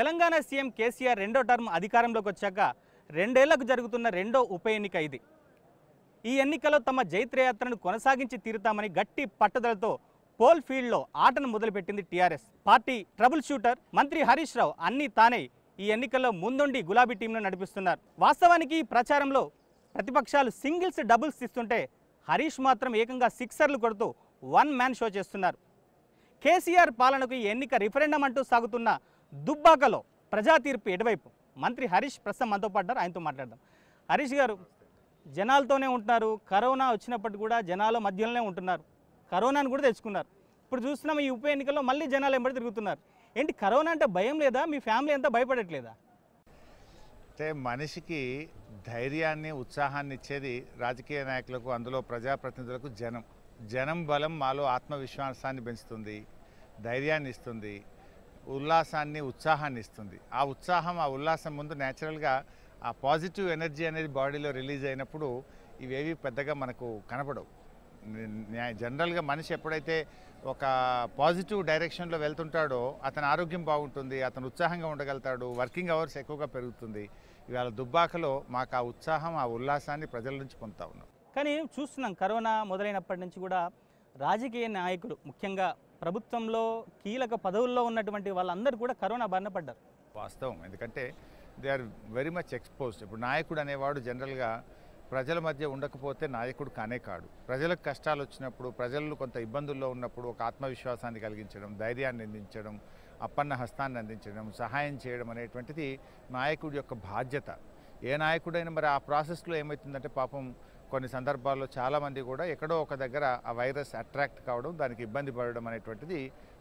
Telangana CM KCR రెండో term అధికారంలోకి వచ్చాక రెండేళ్లకు జరుగుతున్న రెండో ఉప ఎన్నిక ఇది ఈ ఎన్నికలో తమ జైత్రయాత్రను కొనసాగించి తీరుతామని గట్టి పట్టుదలతో పోల్ ఫీల్డ్లో ఆటను మొదలుపెట్టింది టీఆర్ఎస్ పార్టీ ట్రబుల్ షూటర్ మంత్రి హరీష్ రావు అన్నీ తానే ఈ ఎన్నికల్లో ముందుండి గులాబీ టీంను నడిపిస్తున్నారు వాస్తవానికి ఈ ప్రచారంలో ప్రతిపక్షాలు సింగిల్స్ డబుల్స్ తీస్తుంటే హరీష్ మాత్రం ఏకంగా సిక్సర్లు కొడుతూ వన్ మ్యాన్ షో చేస్తున్నారు కేసీఆర్ పాలనకు ఈ ఎన్నిక రిఫరెండం అంటూ సాగుతున్న దుబ్బాకలో ప్రజా తీర్పు ఎటువైపు మంత్రి హరీష్ ప్రస్తుతం మనతో పడ్డారు ఆయనతో మాట్లాడదాం హరీష్ గారు జనాలతోనే ఉంటున్నారు కరోనా వచ్చినప్పటికి కూడా జనాల మధ్యలోనే ఉంటున్నారు కరోనాను కూడా తెచ్చుకున్నారు ఇప్పుడు చూస్తున్నాం ఈ ఉప ఎన్నికల్లో మళ్ళీ జనాలు ఎంబడి తిరుగుతున్నారు ఏంటి కరోనా అంటే భయం లేదా మీ ఫ్యామిలీ అంతా భయపడట్లేదా అంటే మనిషికి ధైర్యాన్ని ఉత్సాహాన్ని ఇచ్చేది రాజకీయ నాయకులకు అందులో ప్రజాప్రతినిధులకు జనం జనం బలం మాలో ఆత్మవిశ్వాసాన్ని పెంచుతుంది ధైర్యాన్ని ఇస్తుంది ఉల్లాసాన్ని ఉత్సాహాన్ని ఇస్తుంది ఆ ఉత్సాహం ఆ ఉల్లాసం ముందు న్యాచురల్గా ఆ పాజిటివ్ ఎనర్జీ అనేది బాడీలో రిలీజ్ అయినప్పుడు ఇవేవి పెద్దగా మనకు కనపడవు జనరల్గా మనిషి ఎప్పుడైతే ఒక పాజిటివ్ డైరెక్షన్లో వెళ్తుంటాడో అతని ఆరోగ్యం బాగుంటుంది అతను ఉత్సాహంగా ఉండగలుగుతాడు వర్కింగ్ అవర్స్ ఎక్కువగా పెరుగుతుంది ఇవాళ దుబ్బాకలో మాకు ఆ ఉత్సాహం ఆ ఉల్లాసాన్ని ప్రజల నుంచి పొందుతా ఉన్నాం కానీ చూస్తున్నాం కరోనా మొదలైనప్పటి నుంచి కూడా రాజకీయ నాయకులు ముఖ్యంగా ప్రభుత్వంలో కీలక పదవుల్లో ఉన్నటువంటి వాళ్ళందరూ కూడా కరోనా బారిన పడ్డారు వాస్తవం ఎందుకంటే they are very much exposed ఇప్పుడు నాయకుడు అనేవాడు జనరల్గా ప్రజల మధ్య ఉండకపోతే నాయకుడు కానే కాడు ప్రజలకు కష్టాలు వచ్చినప్పుడు ప్రజలు కొంత ఇబ్బందుల్లో ఉన్నప్పుడు ఒక ఆత్మవిశ్వాసాన్ని కలిగించడం ధైర్యాన్ని అందించడం అప్పన్న హస్తాన్ని అందించడం సహాయం చేయడం అనేటువంటిది నాయకుడి యొక్క బాధ్యత ఏ నాయకుడైనా మరి ఆ ప్రాసెస్లో ఏమవుతుందంటే పాపం కొన్ని సందర్భాల్లో చాలామంది కూడా ఎక్కడో ఒక దగ్గర ఆ వైరస్ అట్రాక్ట్ కావడం దానికి ఇబ్బంది పడడం అనేటువంటిది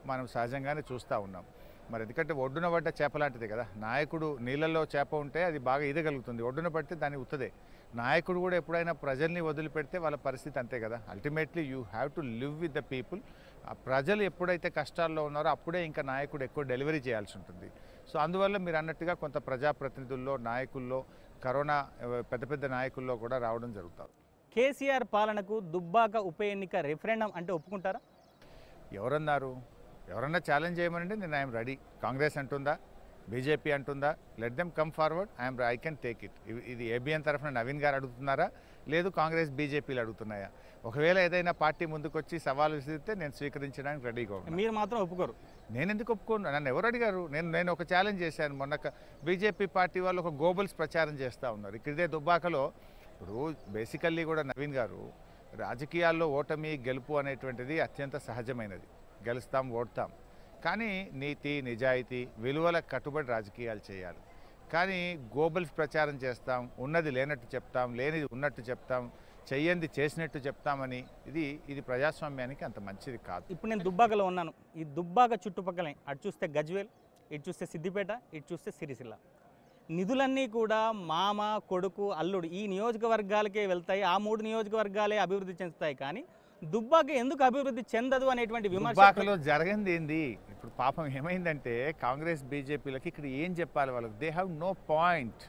మనం సహజంగానే చూస్తూ ఉన్నాం మరి ఎందుకంటే ఒడ్డున పడ్డ చేప లాంటిది కదా నాయకుడు నీళ్ళల్లో చేప ఉంటే అది బాగా ఈదగలుగుతుంది ఒడ్డున పడితే దాన్ని ఉత్తదే నాయకుడు కూడా ఎప్పుడైనా ప్రజల్ని వదిలిపెడితే వాళ్ళ పరిస్థితి అంతే కదా ultimately you have to live with the people ఆ ప్రజలు ఎప్పుడైతే కష్టాల్లో ఉన్నారో అప్పుడే ఇంకా నాయకుడు ఎక్కువ డెలివరీ చేయాల్సి ఉంటుంది సో అందువల్ల మీరు అన్నట్టుగా కొంత ప్రజాప్రతినిధుల్లో నాయకుల్లో కరోనా పెద్ద పెద్ద నాయకుల్లో కూడా రావడం జరుగుతుంది కేసీఆర్ పాలనకు దుబ్బాక ఉప ఎన్నిక రిఫరెండం అంటే ఒప్పుకుంటారా ఎవరన్నారు ఎవరన్నా ఛాలెంజ్ చేయమనంటే నేను ఐఎమ్ రెడీ కాంగ్రెస్ అంటుందా బీజేపీ అంటుందా let them come forward I'm I can take it ఇది ఏబిఎన్ తరఫున నవీన్ గారు అడుగుతున్నారా లేదు కాంగ్రెస్ బీజేపీలు అడుగుతున్నాయా ఒకవేళ ఏదైనా పార్టీ ముందుకొచ్చి సవాలు విసిరితే నేను స్వీకరించడానికి రెడీగా మీరు మాత్రం ఒప్పుకోరు నేను ఎందుకు ఒప్పుకోను నన్ను ఎవరు అడిగారు నేను నేను ఒక ఛాలెంజ్ చేశాను మొన్న బీజేపీ పార్టీ వాళ్ళు ఒక గోబల్స్ ప్రచారం చేస్తూ ఉన్నారు ఇక్కడే దుబ్బాకలో ఇప్పుడు బేసికల్లీ కూడా నవీన్ గారు రాజకీయాల్లో ఓటమి గెలుపు అనేటువంటిది అత్యంత సహజమైనది గెలుస్తాం ఓడతాం కానీ నీతి నిజాయితీ విలువల కట్టుబడి రాజకీయాలు చేయాలి కానీ గోబల్స్ ప్రచారం చేస్తాం ఉన్నది లేనట్టు చెప్తాం లేనిది ఉన్నట్టు చెప్తాం చెయ్యంది చేసినట్టు చెప్తామని ఇది ఇది ప్రజాస్వామ్యానికి అంత మంచిది కాదు ఇప్పుడు నేను దుబ్బాకలో ఉన్నాను ఈ దుబ్బాక చుట్టుపక్కల అటు చూస్తే గజ్వేల్ ఇటు చూస్తే సిద్దిపేట ఇటు చూస్తే సిరిసిల్ల నిధులన్నీ కూడా మామ కొడుకు అల్లుడు ఈ నియోజకవర్గాలకే వెళ్తాయి ఆ మూడు నియోజకవర్గాలే అభివృద్ధి చెందుతాయి కానీ దుబ్బాక ఎందుకు అభివృద్ధి చెందదు అనేటువంటి విమర్శలో జరిగింది ఏంది ఇప్పుడు పాపం ఏమైందంటే కాంగ్రెస్ బీజేపీలకి ఇక్కడ ఏం చెప్పాలి వాళ్ళకి they have no point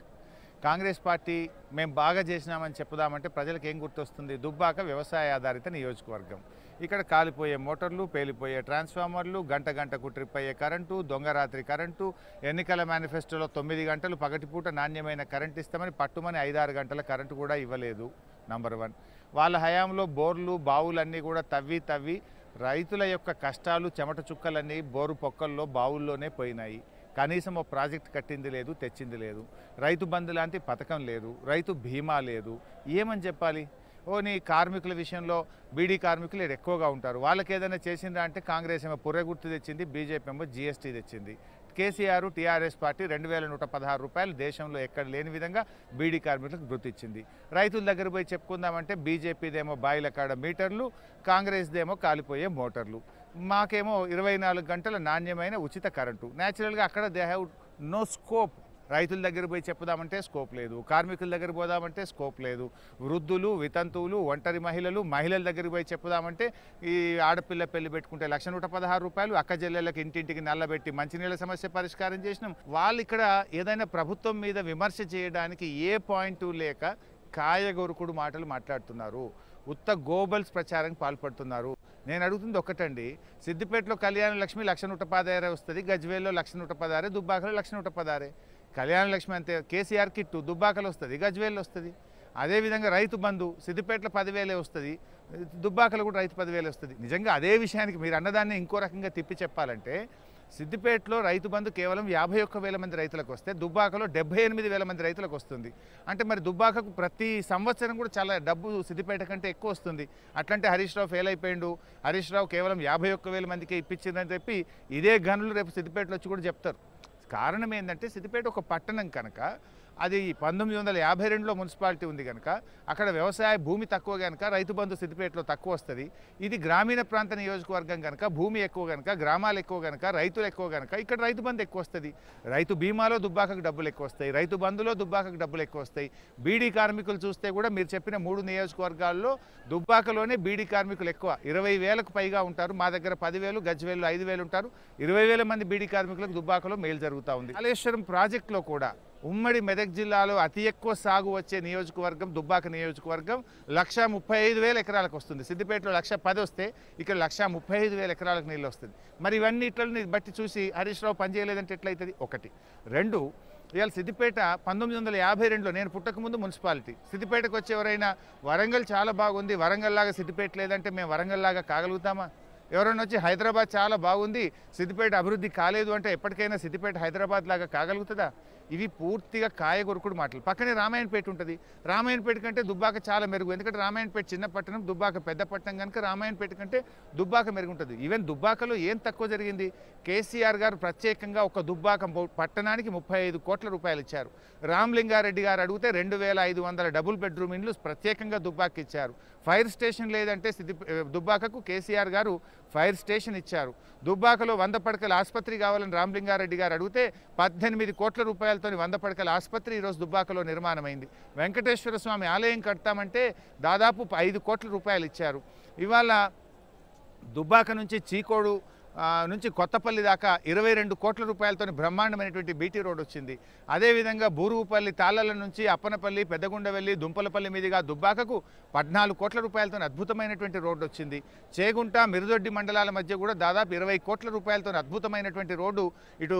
Congress party మేము బాగా చేసినామని చెప్పుదామంటే ప్రజలకు ఏం గుర్తొస్తుంది దుబ్బాక వ్యవసాయ ఆధారిత నియోజకవర్గం ఇక్కడ కాలిపోయే మోటార్లు పేలిపోయే ట్రాన్స్ఫార్మర్లు గంట గంటకు ట్రిప్ అయ్యే కరెంటు దొంగరాత్రి కరెంటు ఎన్నికల మేనిఫెస్టోలో తొమ్మిది గంటలు పగటిపూట నాణ్యమైన కరెంట్ ఇస్తామని పట్టుమని ఐదారు గంటల కరెంటు కూడా ఇవ్వలేదు నంబర్ వన్ వాళ్ళ హయాంలో బోర్లు బావులన్నీ కూడా తవ్వి తవ్వి రైతుల యొక్క కష్టాలు చెమట చుక్కలన్నీ బోరు పొక్కల్లో బావుల్లోనే పోయినాయి కనీసం ఒక ప్రాజెక్ట్ కట్టింది లేదు తెచ్చింది లేదు రైతు బంధు లాంటి పథకం లేదు రైతు బీమా లేదు ఏమని చెప్పాలి ఓ నీ కార్మికుల విషయంలో బీడీ కార్మికులు ఎక్కువగా ఉంటారు వాళ్ళకి ఏదైనా చేసిందా అంటే కాంగ్రెస్ ఏమో గుర్తు తెచ్చింది బీజేపీ ఏమో జీఎస్టీ తెచ్చింది కేసీఆర్ టీఆర్ఎస్ పార్టీ రెండు వేల నూట పదహారు రూపాయలు దేశంలో ఎక్కడ లేని విధంగా బీడీ కార్మికులకు గుర్తిచ్చింది రైతుల దగ్గర పోయి చెప్పుకుందామంటే బీజేపీదేమో బాయిల కాడ మీటర్లు కాంగ్రెస్దేమో కాలిపోయే మోటార్లు మాకేమో ఇరవై నాలుగు గంటల నాణ్యమైన ఉచిత కరెంటు న్యాచురల్గా అక్కడ దే హ్యావ్ నో స్కోప్ రైతుల దగ్గర పోయి చెప్పుదామంటే స్కోప్ లేదు కార్మికుల దగ్గర పోదామంటే స్కోప్ లేదు వృద్ధులు వితంతువులు ఒంటరి మహిళలు మహిళల దగ్గరికి పోయి చెప్పుదామంటే ఈ ఆడపిల్ల పెళ్లి పెట్టుకుంటే లక్ష నూట పదహారు రూపాయలు అక్క చెల్లెళ్ళకి ఇంటింటికి నల్లబెట్టి మంచినీళ్ళ సమస్య పరిష్కారం చేసినాం వాళ్ళు ఇక్కడ ఏదైనా ప్రభుత్వం మీద విమర్శ చేయడానికి ఏ పాయింట్ లేక కాయగొరుకుడు మాటలు మాట్లాడుతున్నారు ఉత్త గోబల్స్ ప్రచారం పాల్పడుతున్నారు నేను అడుగుతుంది ఒకటండి సిద్దిపేటలో కళ్యాణ లక్ష్మి లక్ష నూట పదారే వస్తుంది గజ్వేల్లో లక్ష నూట పదారే దుబ్బాకలో లక్ష నూట పదారే కళ్యాణ లక్ష్మి అంతే కేసీఆర్ కిట్టు దుబ్బాకలు వస్తుంది గజ్వేల్లో వస్తుంది అదేవిధంగా రైతు బంధు సిద్దిపేటలో పదివేలే వస్తుంది దుబ్బాకలు కూడా రైతు పదివేలు వస్తుంది నిజంగా అదే విషయానికి మీరు అన్నదాన్ని ఇంకో రకంగా తిప్పి చెప్పాలంటే సిద్దిపేటలో రైతు బంధు కేవలం యాభై ఒక్క వేల మంది రైతులకు వస్తే దుబ్బాకలో డెబ్బై ఎనిమిది వేల మంది రైతులకు వస్తుంది అంటే మరి దుబ్బాకకు ప్రతి సంవత్సరం కూడా చాలా డబ్బు సిద్దిపేట కంటే ఎక్కువ వస్తుంది అట్లంటే హరీష్ రావు ఫెయిల్ అయిపోయిండు హరీష్ రావు కేవలం యాభై ఒక్క వేల మందికి ఇప్పించిందని చెప్పి ఇదే గనులు రేపు సిద్దిపేటలో వచ్చి కూడా చెప్తారు కారణం ఏంటంటే సిద్దిపేట ఒక పట్టణం కనుక అది పంతొమ్మిది వందల యాభై రెండులో మున్సిపాలిటీ ఉంది కనుక అక్కడ వ్యవసాయ భూమి తక్కువ కనుక రైతు బంధు సిద్దిపేటలో తక్కువ వస్తుంది ఇది గ్రామీణ ప్రాంత నియోజకవర్గం కనుక భూమి ఎక్కువ కనుక గ్రామాలు ఎక్కువ కనుక రైతులు ఎక్కువ కనుక ఇక్కడ రైతు బంధు ఎక్కువ వస్తుంది రైతు బీమాలో దుబ్బాకకు డబ్బులు ఎక్కువ వస్తాయి రైతు బంధులో దుబ్బాకకు డబ్బులు ఎక్కువ వస్తాయి బీడీ కార్మికులు చూస్తే కూడా మీరు చెప్పిన మూడు నియోజకవర్గాల్లో దుబ్బాకలోనే బీడీ కార్మికులు ఎక్కువ ఇరవై వేలకు పైగా ఉంటారు మా దగ్గర పదివేలు గజ్వేలు ఐదు వేలు ఉంటారు ఇరవై వేల మంది బీడీ కార్మికులకు దుబ్బాకలో మేలు జరుగుతూ ఉంది కాళేశ్వరం ప్రాజెక్టులో కూడా ఉమ్మడి మెదక్ జిల్లాలో అతి ఎక్కువ సాగు వచ్చే నియోజకవర్గం దుబ్బాక నియోజకవర్గం లక్ష ముప్పై ఐదు వేల ఎకరాలకు వస్తుంది సిద్దిపేటలో లక్ష పది వస్తే ఇక్కడ లక్ష ముప్పై ఐదు వేల ఎకరాలకు నీళ్ళు వస్తుంది మరి ఇవన్నీ ఇట్లని బట్టి చూసి హరీష్ రావు పనిచేయలేదంటే ఎట్లయితుంది ఒకటి రెండు ఇవాళ సిద్దిపేట పంతొమ్మిది వందల యాభై రెండులో నేను పుట్టకముందు మున్సిపాలిటీ సిద్దిపేటకు వచ్చి ఎవరైనా వరంగల్ చాలా బాగుంది వరంగల్లాగా సిద్దిపేట లేదంటే మేము వరంగల్లాగా కాగలుగుతామా ఎవరైనా వచ్చి హైదరాబాద్ చాలా బాగుంది సిద్దిపేట అభివృద్ధి కాలేదు అంటే ఎప్పటికైనా సిద్దిపేట హైదరాబాద్ లాగా కాగలుగుతుందా ఇవి పూర్తిగా కాయగొరుకుడు మాటలు పక్కనే రామాయణపేట ఉంటుంది రామాయణపేట కంటే దుబ్బాక చాలా మెరుగు ఎందుకంటే రామాయణపేట చిన్న పట్టణం దుబ్బాక పెద్ద పట్టణం కనుక రామాయణపేట కంటే దుబ్బాక మెరుగు ఉంటుంది ఈవెన్ దుబ్బాకలో ఏం తక్కువ జరిగింది కేసీఆర్ గారు ప్రత్యేకంగా ఒక దుబ్బాక పట్టణానికి ముప్పై ఐదు కోట్ల రూపాయలు ఇచ్చారు రామ్లింగారెడ్డి గారు అడిగితే రెండు వేల ఐదు వందల డబుల్ బెడ్రూమ్ ఇండ్లు ప్రత్యేకంగా దుబ్బాక ఇచ్చారు ఫైర్ స్టేషన్ లేదంటే దుబ్బాకకు కేసీఆర్ గారు ఫైర్ స్టేషన్ ఇచ్చారు దుబ్బాకలో వంద పడకల ఆసుపత్రి కావాలని రామ్లింగారెడ్డి గారు అడిగితే పద్దెనిమిది కోట్ల రూపాయలు నిధులతోని వంద పడకల ఆసుపత్రి ఈరోజు దుబ్బాకలో నిర్మాణమైంది వెంకటేశ్వర స్వామి ఆలయం కడతామంటే దాదాపు ఐదు కోట్ల రూపాయలు ఇచ్చారు ఇవాళ దుబ్బాక నుంచి చీకోడు నుంచి కొత్తపల్లి దాకా ఇరవై రెండు కోట్ల రూపాయలతోని బ్రహ్మాండమైనటువంటి బీటీ రోడ్ వచ్చింది అదేవిధంగా బూరుగుపల్లి తాళ్ళల నుంచి అప్పనపల్లి పెద్దగుండవెల్లి దుంపలపల్లి మీదుగా దుబ్బాకకు పద్నాలుగు కోట్ల రూపాయలతో అద్భుతమైనటువంటి రోడ్డు వచ్చింది చేగుంట మిరుదొడ్డి మండలాల మధ్య కూడా దాదాపు ఇరవై కోట్ల రూపాయలతో అద్భుతమైనటువంటి రోడ్డు ఇటు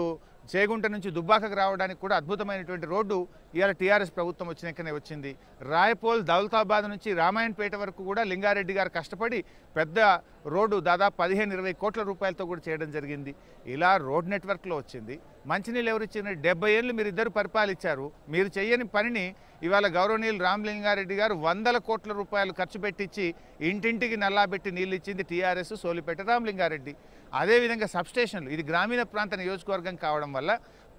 చేగుంట నుంచి దుబ్బాకకు రావడానికి కూడా అద్భుతమైనటువంటి రోడ్డు ఇవాళ టీఆర్ఎస్ ప్రభుత్వం వచ్చినాకనే వచ్చింది రాయపోల్ దౌలతాబాద్ నుంచి రామాయణపేట వరకు కూడా లింగారెడ్డి గారు కష్టపడి పెద్ద రోడ్డు దాదాపు పదిహేను ఇరవై కోట్ల రూపాయలతో కూడా చేయడం జరిగింది ఇలా రోడ్ నెట్వర్క్లో వచ్చింది మంచినీళ్ళు ఎవరు ఇచ్చిన డెబ్బై ఏళ్ళు మీరు ఇద్దరు పరిపాలించారు మీరు చేయని పనిని ఇవాళ గౌరవనీయులు రామలింగారెడ్డి గారు వందల కోట్ల రూపాయలు ఖర్చు పెట్టించి ఇంటింటికి నల్లాబెట్టి నీళ్ళు ఇచ్చింది టీఆర్ఎస్ సోలిపేట రామలింగారెడ్డి అదేవిధంగా సబ్స్టేషన్లు ఇది గ్రామీణ ప్రాంత నియోజకవర్గం కావడం వల్ల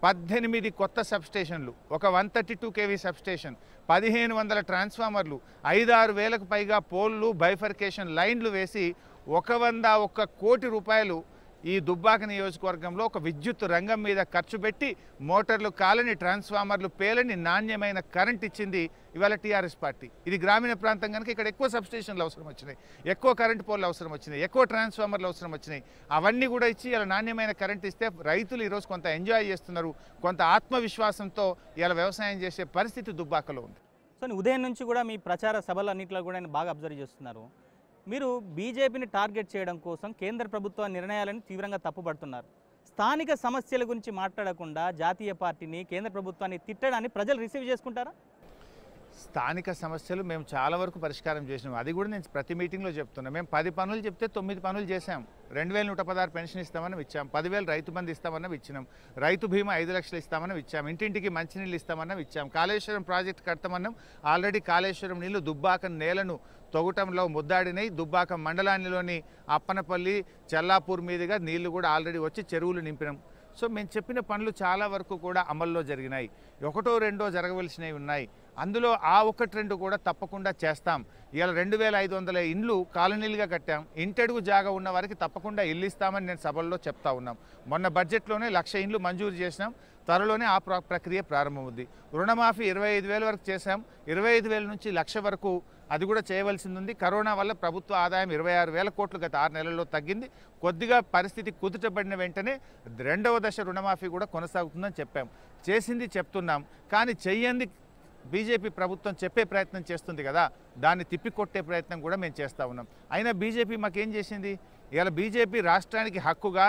పద్దెనిమిది కొత్త సబ్స్టేషన్లు ఒక one thirty two KV substation పదిహేను వందల ట్రాన్స్ఫార్మర్లు ఐదారు వేలకు పైగా పోల్లు బైఫర్కేషన్ లైన్లు వేసి ఒక వంద ఒక్క కోటి రూపాయలు ఈ దుబ్బాక నియోజకవర్గంలో ఒక విద్యుత్ రంగం మీద ఖర్చు పెట్టి మోటార్లు కాలని ట్రాన్స్ఫార్మర్లు పేలని నాణ్యమైన కరెంట్ ఇచ్చింది ఇవాళ టీఆర్ఎస్ పార్టీ ఇది గ్రామీణ ప్రాంతం కనుక ఇక్కడ ఎక్కువ సబ్స్టేషన్లు అవసరం వచ్చినాయి ఎక్కువ కరెంట్ పోల్లు అవసరం వచ్చినాయి ఎక్కువ ట్రాన్స్ఫార్మర్లు అవసరం వచ్చినాయి అవన్నీ కూడా ఇచ్చి ఇలా నాణ్యమైన కరెంట్ ఇస్తే రైతులు ఈరోజు కొంత ఎంజాయ్ చేస్తున్నారు కొంత ఆత్మవిశ్వాసంతో ఇలా వ్యవసాయం చేసే పరిస్థితి దుబ్బాకలో ఉంది సో ఉదయం నుంచి కూడా మీ ప్రచార అన్నింటిలో కూడా బాగా అబ్జర్వ్ చేస్తున్నారు మీరు బీజేపీని టార్గెట్ చేయడం కోసం కేంద్ర ప్రభుత్వ నిర్ణయాలను తీవ్రంగా తప్పుపడుతున్నారు స్థానిక సమస్యల గురించి మాట్లాడకుండా జాతీయ పార్టీని కేంద్ర ప్రభుత్వాన్ని తిట్టడాన్ని ప్రజలు రిసీవ్ చేసుకుంటారా స్థానిక సమస్యలు మేము చాలా వరకు పరిష్కారం చేసినాం అది కూడా నేను ప్రతి మీటింగ్లో చెప్తున్నా మేము పది పనులు చెప్తే తొమ్మిది పనులు చేసాం రెండు వేల నూట పదహారు పెన్షన్ ఇస్తామని ఇచ్చాం పదివేలు రైతు బంధు ఇస్తామన్నవి ఇచ్చినాం రైతు బీమా ఐదు లక్షలు ఇస్తామని ఇచ్చాం ఇంటింటికి మంచినీళ్ళు ఇస్తామన్నవి ఇచ్చాం కాళేశ్వరం ప్రాజెక్ట్ కడతామన్నాం ఆల్రెడీ కాళేశ్వరం నీళ్లు దుబ్బాక నేలను తొగటంలో ముద్దాడినై దుబ్బాక మండలానిలోని అప్పనపల్లి చెల్లాపూర్ మీదుగా నీళ్లు కూడా ఆల్రెడీ వచ్చి చెరువులు నింపినాం సో మేము చెప్పిన పనులు చాలా వరకు కూడా అమల్లో జరిగినాయి ఒకటో రెండో జరగవలసినవి ఉన్నాయి అందులో ఆ ఒకటి రెండు కూడా తప్పకుండా చేస్తాం ఇవాళ రెండు వేల ఐదు వందల ఇండ్లు కాలనీలుగా కట్టాం ఇంటడుగు జాగా ఉన్న వారికి తప్పకుండా ఇల్లు ఇస్తామని నేను సభల్లో చెప్తా ఉన్నాం మొన్న బడ్జెట్లోనే లక్ష ఇండ్లు మంజూరు చేసినాం త్వరలోనే ఆ ప్రక్రియ ప్రారంభమవుద్ది రుణమాఫీ ఇరవై ఐదు వేల వరకు చేశాం ఇరవై ఐదు వేల నుంచి లక్ష వరకు అది కూడా చేయవలసింది ఉంది కరోనా వల్ల ప్రభుత్వ ఆదాయం ఇరవై ఆరు వేల కోట్లు గత ఆరు నెలల్లో తగ్గింది కొద్దిగా పరిస్థితి కుదుటబడిన వెంటనే రెండవ దశ రుణమాఫీ కూడా కొనసాగుతుందని చెప్పాం చేసింది చెప్తున్నాం కానీ చెయ్యంది బీజేపీ ప్రభుత్వం చెప్పే ప్రయత్నం చేస్తుంది కదా దాన్ని తిప్పికొట్టే ప్రయత్నం కూడా మేము చేస్తూ ఉన్నాం అయినా బీజేపీ మాకేం చేసింది ఇలా బీజేపీ రాష్ట్రానికి హక్కుగా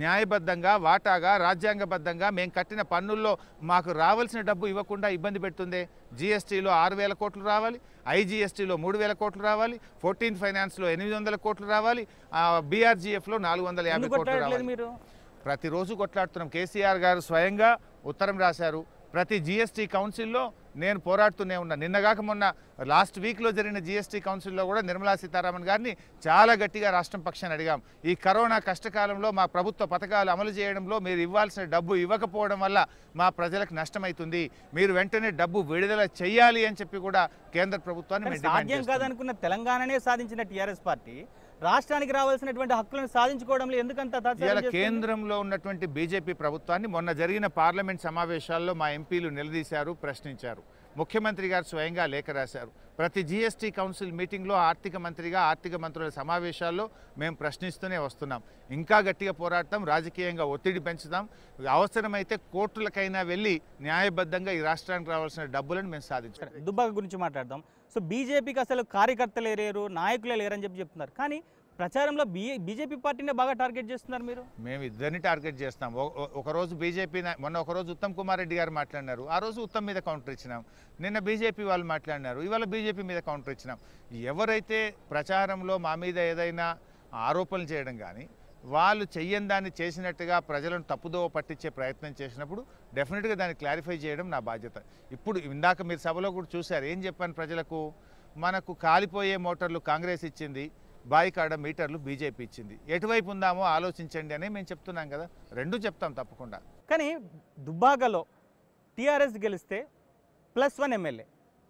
న్యాయబద్ధంగా వాటాగా రాజ్యాంగబద్ధంగా మేము కట్టిన పన్నుల్లో మాకు రావాల్సిన డబ్బు ఇవ్వకుండా ఇబ్బంది పెడుతుంది జీఎస్టీలో ఆరు వేల కోట్లు రావాలి ఐజీఎస్టీలో మూడు వేల కోట్లు రావాలి ఫోర్టీన్ ఫైనాన్స్లో ఎనిమిది వందల కోట్లు రావాలి బీఆర్జీఎఫ్లో నాలుగు వందల యాభై కోట్లు రావాలి ప్రతిరోజు కొట్లాడుతున్నాం కేసీఆర్ గారు స్వయంగా ఉత్తరం రాశారు ప్రతి జీఎస్టీ కౌన్సిల్లో నేను పోరాడుతూనే ఉన్నా నిన్నగాక మొన్న లాస్ట్ వీక్లో జరిగిన జీఎస్టీ కౌన్సిల్లో కూడా నిర్మలా సీతారామన్ గారిని చాలా గట్టిగా రాష్ట్రం పక్షాన్ని అడిగాం ఈ కరోనా కష్టకాలంలో మా ప్రభుత్వ పథకాలు అమలు చేయడంలో మీరు ఇవ్వాల్సిన డబ్బు ఇవ్వకపోవడం వల్ల మా ప్రజలకు నష్టమవుతుంది మీరు వెంటనే డబ్బు విడుదల చేయాలి అని చెప్పి కూడా కేంద్ర ప్రభుత్వాన్ని కాదనుకున్న తెలంగాణనే సాధించిన టీఆర్ఎస్ పార్టీ రాష్ట్రానికి రావాల్సినటువంటి హక్కులను సాధించుకోవడంలో ఎందుకంత కేంద్రంలో ఉన్నటువంటి బీజేపీ ప్రభుత్వాన్ని మొన్న జరిగిన పార్లమెంట్ సమావేశాల్లో మా ఎంపీలు నిలదీశారు ప్రశ్నించారు ముఖ్యమంత్రి గారు స్వయంగా లేఖ రాశారు ప్రతి జీఎస్టీ కౌన్సిల్ మీటింగ్లో ఆర్థిక మంత్రిగా ఆర్థిక మంత్రుల సమావేశాల్లో మేము ప్రశ్నిస్తూనే వస్తున్నాం ఇంకా గట్టిగా పోరాడతాం రాజకీయంగా ఒత్తిడి పెంచుతాం అవసరమైతే కోర్టులకైనా వెళ్ళి న్యాయబద్ధంగా ఈ రాష్ట్రానికి రావాల్సిన డబ్బులను మేము సాధించాం దుబ్బాక గురించి మాట్లాడదాం సో బీజేపీకి అసలు కార్యకర్తలు లేరు నాయకులే లేరని చెప్పి చెప్తున్నారు కానీ ప్రచారంలో బీజేపీ పార్టీనే బాగా టార్గెట్ చేస్తున్నారు మీరు మేము ఇద్దరిని టార్గెట్ చేస్తాం ఒకరోజు బీజేపీ మొన్న ఒకరోజు ఉత్తమ్ కుమార్ రెడ్డి గారు మాట్లాడినారు ఆ రోజు ఉత్తమ్ మీద కౌంటర్ ఇచ్చినాం నిన్న బీజేపీ వాళ్ళు మాట్లాడినారు ఇవాళ బీజేపీ మీద కౌంటర్ ఇచ్చినాం ఎవరైతే ప్రచారంలో మా మీద ఏదైనా ఆరోపణలు చేయడం కానీ వాళ్ళు చెయ్యని దాన్ని చేసినట్టుగా ప్రజలను తప్పుదోవ పట్టించే ప్రయత్నం చేసినప్పుడు డెఫినెట్గా దాన్ని క్లారిఫై చేయడం నా బాధ్యత ఇప్పుడు ఇందాక మీరు సభలో కూడా చూశారు ఏం చెప్పాను ప్రజలకు మనకు కాలిపోయే మోటార్లు కాంగ్రెస్ ఇచ్చింది బాయికాడ మీటర్లు బీజేపీ ఇచ్చింది ఎటువైపు ఉందామో ఆలోచించండి అని మేము చెప్తున్నాం కదా రెండు చెప్తాం తప్పకుండా కానీ దుబ్బాకలో టీఆర్ఎస్ గెలిస్తే ప్లస్ వన్ ఎమ్మెల్యే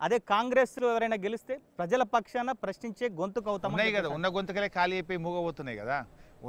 అదే కాంగ్రెస్లో ఎవరైనా గెలిస్తే ప్రజల పక్షాన ప్రశ్నించే గొంతుకు అవుతాం కదా ఉన్న గొంతుకలే ఖాళీ అయిపోయి మూగబోతున్నాయి కదా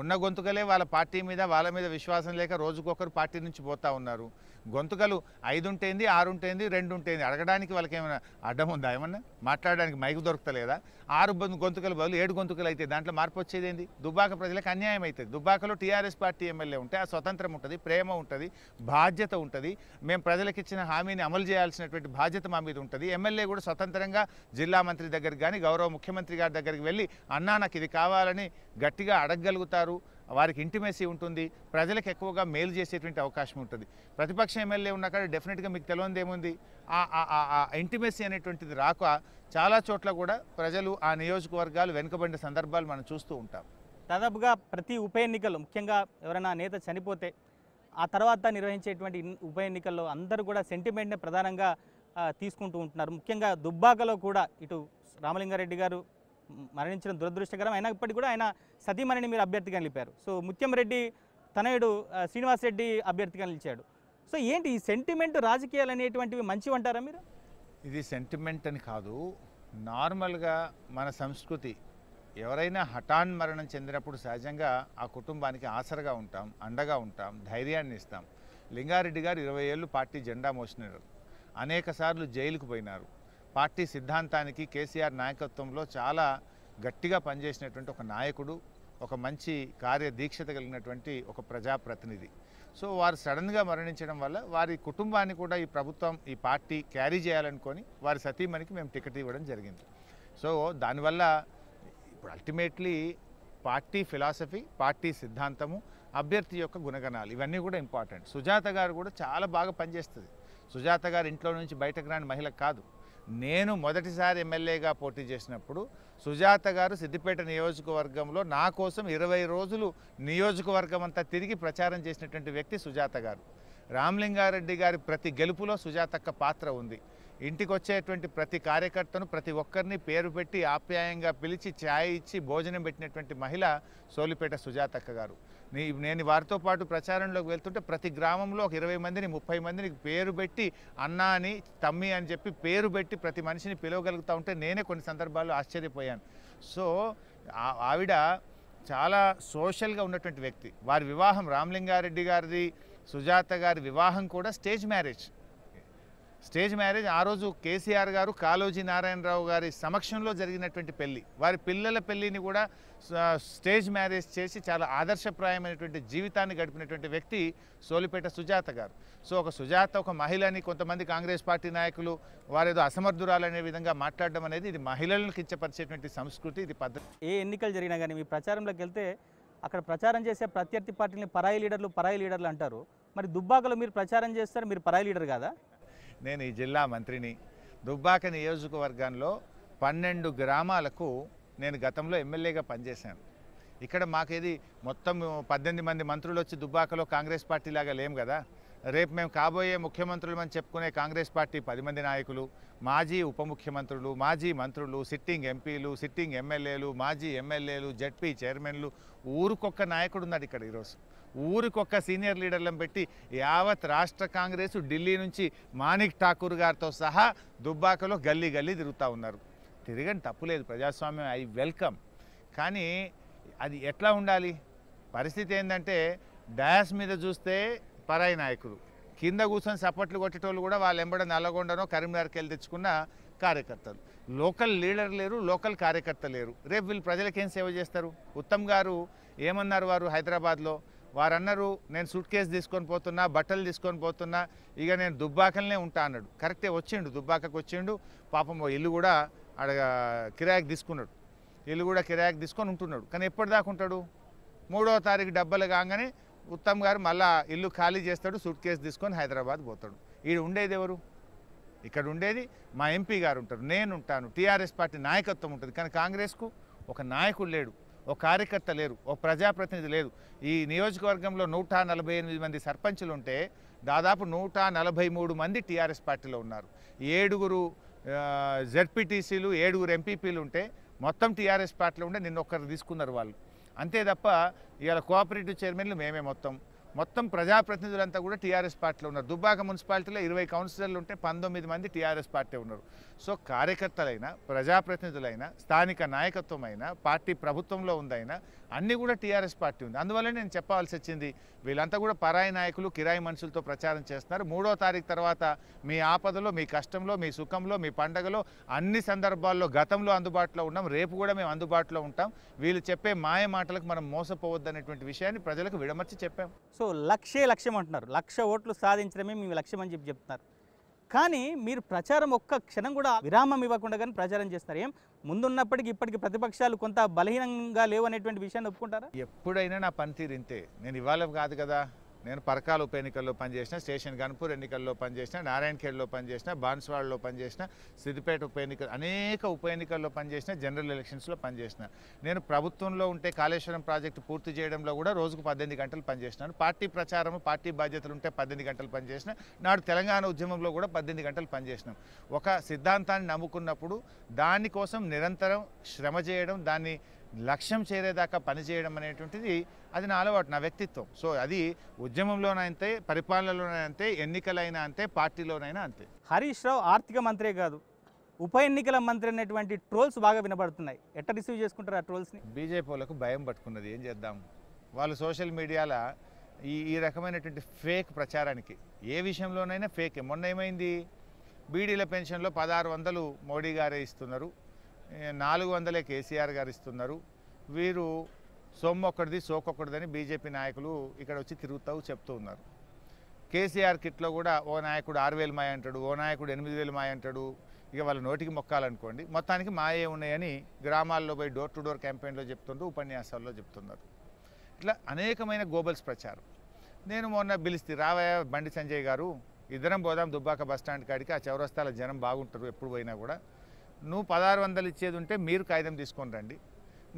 ఉన్న గొంతుకలే వాళ్ళ పార్టీ మీద వాళ్ళ మీద విశ్వాసం లేక రోజుకొకరు పార్టీ నుంచి పోతా ఉన్నారు గొంతుకలు ఐదు ఉంటేంది ఆరు ఉంటేంది రెండు ఉంటేంది అడగడానికి వాళ్ళకి ఏమైనా అడ్డం ఉందా ఏమన్నా మాట్లాడడానికి మైకు దొరకలేదా ఆరు గొంతుకలు బదులు ఏడు గొంతుకలు అయితే దాంట్లో మార్పు వచ్చేది ఏంది దుబ్బాక ప్రజలకు అన్యాయం అవుతుంది దుబ్బాకలో టీఆర్ఎస్ పార్టీ ఎమ్మెల్యే ఉంటే ఆ స్వతంత్రం ఉంటుంది ప్రేమ ఉంటుంది బాధ్యత ఉంటుంది మేము ప్రజలకు ఇచ్చిన హామీని అమలు చేయాల్సినటువంటి బాధ్యత మా మీద ఉంటుంది ఎమ్మెల్యే కూడా స్వతంత్రంగా జిల్లా మంత్రి దగ్గరికి కానీ గౌరవ ముఖ్యమంత్రి గారి దగ్గరికి వెళ్ళి అన్నా నాకు ఇది కావాలని గట్టిగా అడగగలుగుతాను ఉంటారు వారికి ఇంటిమేసీ ఉంటుంది ప్రజలకు ఎక్కువగా మేలు చేసేటువంటి అవకాశం ఉంటుంది ప్రతిపక్ష ఎమ్మెల్యే ఉన్న డెఫినెట్గా మీకు తెలియదు ఏముంది ఆ ఇంటిమేసీ అనేటువంటిది రాక చాలా చోట్ల కూడా ప్రజలు ఆ నియోజకవర్గాలు వెనుకబడిన సందర్భాలు మనం చూస్తూ ఉంటాం దాదాపుగా ప్రతి ఉప ఎన్నికలు ముఖ్యంగా ఎవరైనా నేత చనిపోతే ఆ తర్వాత నిర్వహించేటువంటి ఉప ఎన్నికల్లో అందరూ కూడా సెంటిమెంట్ని ప్రధానంగా తీసుకుంటూ ఉంటున్నారు ముఖ్యంగా దుబ్బాకలో కూడా ఇటు రామలింగారెడ్డి గారు మరణించడం దురదృష్టకరం అయినప్పటికీ కూడా ఆయన సతీమణిని మీరు అభ్యర్థిగా నిలిపారు సో ముత్యం రెడ్డి తనయుడు శ్రీనివాస్ రెడ్డి అభ్యర్థిగా నిలిచాడు సో ఏంటి ఈ సెంటిమెంట్ రాజకీయాలు అనేటువంటివి మంచి అంటారా మీరు ఇది సెంటిమెంట్ అని కాదు నార్మల్గా మన సంస్కృతి ఎవరైనా హఠాన్ మరణం చెందినప్పుడు సహజంగా ఆ కుటుంబానికి ఆసరగా ఉంటాం అండగా ఉంటాం ధైర్యాన్ని ఇస్తాం లింగారెడ్డి గారు ఇరవై ఏళ్ళు పార్టీ జెండా మోసినారు అనేక సార్లు జైలుకు పోయినారు పార్టీ సిద్ధాంతానికి కేసీఆర్ నాయకత్వంలో చాలా గట్టిగా పనిచేసినటువంటి ఒక నాయకుడు ఒక మంచి కార్యదీక్షత కలిగినటువంటి ఒక ప్రజాప్రతినిధి సో వారు సడన్గా మరణించడం వల్ల వారి కుటుంబాన్ని కూడా ఈ ప్రభుత్వం ఈ పార్టీ క్యారీ చేయాలనుకొని వారి సతీమణికి మేము టికెట్ ఇవ్వడం జరిగింది సో దానివల్ల ఇప్పుడు అల్టిమేట్లీ పార్టీ ఫిలాసఫీ పార్టీ సిద్ధాంతము అభ్యర్థి యొక్క గుణగణాలు ఇవన్నీ కూడా ఇంపార్టెంట్ సుజాత గారు కూడా చాలా బాగా పనిచేస్తుంది సుజాత గారు ఇంట్లో నుంచి బయటకు రాని మహిళ కాదు నేను మొదటిసారి ఎమ్మెల్యేగా పోటీ చేసినప్పుడు సుజాత గారు సిద్దిపేట నియోజకవర్గంలో నా కోసం ఇరవై రోజులు నియోజకవర్గం అంతా తిరిగి ప్రచారం చేసినటువంటి వ్యక్తి సుజాత గారు రామలింగారెడ్డి గారి ప్రతి గెలుపులో సుజాతక్క పాత్ర ఉంది ఇంటికి వచ్చేటువంటి ప్రతి కార్యకర్తను ప్రతి ఒక్కరిని పేరు పెట్టి ఆప్యాయంగా పిలిచి ఛాయ్ ఇచ్చి భోజనం పెట్టినటువంటి మహిళ సోలిపేట సుజాతక్క గారు నేను వారితో పాటు ప్రచారంలోకి వెళ్తుంటే ప్రతి గ్రామంలో ఒక ఇరవై మందిని ముప్పై మందిని పేరు పెట్టి అన్నా అని తమ్మి అని చెప్పి పేరు పెట్టి ప్రతి మనిషిని పిలవగలుగుతూ ఉంటే నేనే కొన్ని సందర్భాల్లో ఆశ్చర్యపోయాను సో ఆవిడ చాలా సోషల్గా ఉన్నటువంటి వ్యక్తి వారి వివాహం రామలింగారెడ్డి గారిది సుజాత గారి వివాహం కూడా స్టేజ్ మ్యారేజ్ స్టేజ్ మ్యారేజ్ ఆ రోజు కేసీఆర్ గారు కాలోజీ నారాయణరావు గారి సమక్షంలో జరిగినటువంటి పెళ్లి వారి పిల్లల పెళ్లిని కూడా స్టేజ్ మ్యారేజ్ చేసి చాలా ఆదర్శప్రాయమైనటువంటి జీవితాన్ని గడిపినటువంటి వ్యక్తి సోలిపేట సుజాత గారు సో ఒక సుజాత ఒక మహిళని కొంతమంది కాంగ్రెస్ పార్టీ నాయకులు వారేదో అసమర్థురాలనే విధంగా మాట్లాడడం అనేది ఇది మహిళలను కించపరిచేటువంటి సంస్కృతి ఇది పద్ధతి ఏ ఎన్నికలు జరిగినా కానీ మీ ప్రచారంలోకి వెళ్తే అక్కడ ప్రచారం చేసే ప్రత్యర్థి పార్టీని పరాయి లీడర్లు పరాయి లీడర్లు అంటారు మరి దుబ్బాకలో మీరు ప్రచారం చేస్తారు మీరు పరాయి లీడర్ కదా నేను ఈ జిల్లా మంత్రిని దుబ్బాక నియోజకవర్గంలో పన్నెండు గ్రామాలకు నేను గతంలో ఎమ్మెల్యేగా పనిచేశాను ఇక్కడ మాకేది మొత్తం పద్దెనిమిది మంది మంత్రులు వచ్చి దుబ్బాకలో కాంగ్రెస్ పార్టీ లాగా లేము కదా రేపు మేము కాబోయే ముఖ్యమంత్రులు అని చెప్పుకునే కాంగ్రెస్ పార్టీ పది మంది నాయకులు మాజీ ఉప ముఖ్యమంత్రులు మాజీ మంత్రులు సిట్టింగ్ ఎంపీలు సిట్టింగ్ ఎమ్మెల్యేలు మాజీ ఎమ్మెల్యేలు జడ్పీ చైర్మన్లు ఊరుకొక్క నాయకుడు ఉన్నాడు ఇక్కడ ఈరోజు ఊరికొక్క సీనియర్ లీడర్లను పెట్టి యావత్ రాష్ట్ర కాంగ్రెస్ ఢిల్లీ నుంచి మాణిక్ ఠాకూర్ గారితో సహా దుబ్బాకలో గల్లీ గల్లీ తిరుగుతూ ఉన్నారు తిరగని తప్పులేదు ప్రజాస్వామ్యం ఐ వెల్కమ్ కానీ అది ఎట్లా ఉండాలి పరిస్థితి ఏంటంటే డయాస్ మీద చూస్తే పరాయి నాయకులు కింద కూర్చొని సపోర్ట్లు కొట్టేటోళ్ళు కూడా వాళ్ళు ఎంబడ నల్లగొండనో కరీంనగర్కి వెళ్ళి తెచ్చుకున్న కార్యకర్తలు లోకల్ లీడర్ లేరు లోకల్ కార్యకర్త లేరు రేపు వీళ్ళు ప్రజలకేం సేవ చేస్తారు ఉత్తమ్ గారు ఏమన్నారు వారు హైదరాబాద్లో వారన్నారు నేను సూట్ కేసు తీసుకొని పోతున్నా బట్టలు తీసుకొని పోతున్నా ఇక నేను దుబ్బాకలనే ఉంటా అన్నాడు కరెక్టే వచ్చిండు దుబ్బాకకు వచ్చిండు పాపం ఇల్లు కూడా ఆడ కిరాయికి తీసుకున్నాడు ఇల్లు కూడా కిరాయికి తీసుకొని ఉంటున్నాడు కానీ ఎప్పటిదాకా ఉంటాడు మూడో తారీఖు డబ్బలు కాగానే ఉత్తమ్ గారు మళ్ళా ఇల్లు ఖాళీ చేస్తాడు సూట్ కేసు తీసుకొని హైదరాబాద్ పోతాడు ఈడు ఉండేది ఎవరు ఇక్కడ ఉండేది మా ఎంపీ గారు ఉంటారు నేను ఉంటాను టీఆర్ఎస్ పార్టీ నాయకత్వం ఉంటుంది కానీ కాంగ్రెస్కు ఒక నాయకుడు లేడు ఒక కార్యకర్త లేరు ఒక ప్రజాప్రతినిధి లేరు ఈ నియోజకవర్గంలో నూట నలభై ఎనిమిది మంది సర్పంచులు ఉంటే దాదాపు నూట నలభై మూడు మంది టీఆర్ఎస్ పార్టీలో ఉన్నారు ఏడుగురు జెడ్పీటీసీలు ఏడుగురు ఎంపీపీలు ఉంటే మొత్తం టీఆర్ఎస్ పార్టీలో ఉంటే నిన్న ఒక్కరు తీసుకున్నారు వాళ్ళు అంతే తప్ప ఇవాళ కోఆపరేటివ్ చైర్మన్లు మేమే మొత్తం మొత్తం ప్రజాప్రతినిధులంతా కూడా టీఆర్ఎస్ పార్టీలో ఉన్నారు దుబ్బాక మున్సిపాలిటీలో ఇరవై కౌన్సిలర్లు ఉంటే పంతొమ్మిది మంది టీఆర్ఎస్ పార్టీ ఉన్నారు సో కార్యకర్తలైన ప్రజాప్రతినిధులైన స్థానిక నాయకత్వమైన పార్టీ ప్రభుత్వంలో ఉందైనా అన్నీ కూడా టీఆర్ఎస్ పార్టీ ఉంది అందువల్ల నేను చెప్పవలసి వచ్చింది వీళ్ళంతా కూడా పరాయి నాయకులు కిరాయి మనుషులతో ప్రచారం చేస్తున్నారు మూడో తారీఖు తర్వాత మీ ఆపదలో మీ కష్టంలో మీ సుఖంలో మీ పండగలో అన్ని సందర్భాల్లో గతంలో అందుబాటులో ఉన్నాం రేపు కూడా మేము అందుబాటులో ఉంటాం వీళ్ళు చెప్పే మాయ మాటలకు మనం మోసపోవద్దు అనేటువంటి విషయాన్ని ప్రజలకు విడమర్చి చెప్పాం సో సో లక్షే లక్ష్యం అంటున్నారు లక్ష ఓట్లు సాధించడమే మేము లక్ష్యం అని చెప్పి చెప్తున్నారు కానీ మీరు ప్రచారం ఒక్క క్షణం కూడా విరామం ఇవ్వకుండా కానీ ప్రచారం చేస్తున్నారు ఏం ముందున్నప్పటికీ ఇప్పటికీ ప్రతిపక్షాలు కొంత బలహీనంగా లేవు అనేటువంటి విషయాన్ని ఒప్పుకుంటారా ఎప్పుడైనా నా పనితీరు ఇంతే నేను ఇవ్వాలి కాదు కదా నేను పరకాల ఉప ఎన్నికల్లో పనిచేసిన స్టేషన్ గన్పూర్ ఎన్నికల్లో పనిచేసిన నారాయణఖేడ్లో పనిచేసిన బాన్స్వాడలో పనిచేసిన సిద్దిపేట ఉప ఎన్నికలు అనేక ఉప ఎన్నికల్లో పనిచేసిన జనరల్ ఎలక్షన్స్లో పనిచేసిన నేను ప్రభుత్వంలో ఉంటే కాళేశ్వరం ప్రాజెక్టు పూర్తి చేయడంలో కూడా రోజుకు పద్దెనిమిది గంటలు పనిచేసినాను పార్టీ ప్రచారం పార్టీ బాధ్యతలు ఉంటే పద్దెనిమిది గంటలు పనిచేసిన నాడు తెలంగాణ ఉద్యమంలో కూడా పద్దెనిమిది గంటలు పనిచేసినాం ఒక సిద్ధాంతాన్ని నమ్ముకున్నప్పుడు దానికోసం నిరంతరం శ్రమ చేయడం దాన్ని లక్ష్యం చేరేదాకా పనిచేయడం అనేటువంటిది అది నా అలవాటు నా వ్యక్తిత్వం సో అది ఉద్యమంలోనే అంతే పరిపాలనలోనే అంతే ఎన్నికలైనా అంతే పార్టీలోనైనా అంతే హరీష్ రావు ఆర్థిక మంత్రే కాదు ఉప ఎన్నికల మంత్రి అనేటువంటి ట్రోల్స్ బాగా వినబడుతున్నాయి ఎట్ట రిసీవ్ చేసుకుంటారు ఆ ట్రోల్స్ని బీజేపీలకు భయం పట్టుకున్నది ఏం చేద్దాం వాళ్ళు సోషల్ మీడియాల ఈ ఈ రకమైనటువంటి ఫేక్ ప్రచారానికి ఏ విషయంలోనైనా ఫేకే మొన్న ఏమైంది బీడీల పెన్షన్లో పదహారు వందలు మోడీ గారే ఇస్తున్నారు నాలుగు వందలే కేసీఆర్ గారు ఇస్తున్నారు వీరు సొమ్ము ఒక్కడిది సోకొక్కడిదని బీజేపీ నాయకులు ఇక్కడ వచ్చి తిరుగుతావు చెప్తూ ఉన్నారు కేసీఆర్ కిట్లో కూడా ఓ నాయకుడు ఆరు వేలు మాయ అంటాడు ఓ నాయకుడు ఎనిమిది వేలు మాయ అంటాడు ఇక వాళ్ళ నోటికి మొక్కాలనుకోండి మొత్తానికి మాయే ఉన్నాయని గ్రామాల్లో పోయి డోర్ టు డోర్ క్యాంపెయిన్లో చెప్తుంటూ ఉపన్యాసాల్లో చెప్తున్నారు ఇట్లా అనేకమైన గోబల్స్ ప్రచారం నేను మొన్న పిలిస్తే రావయ్య బండి సంజయ్ గారు ఇద్దరం పోదాం దుబ్బాక బస్టాండ్ కాడికి ఆ చౌరస్తాల జనం బాగుంటారు ఎప్పుడు పోయినా కూడా నువ్వు పదహారు వందలు ఇచ్చేది ఉంటే మీరు కాగితం తీసుకొని రండి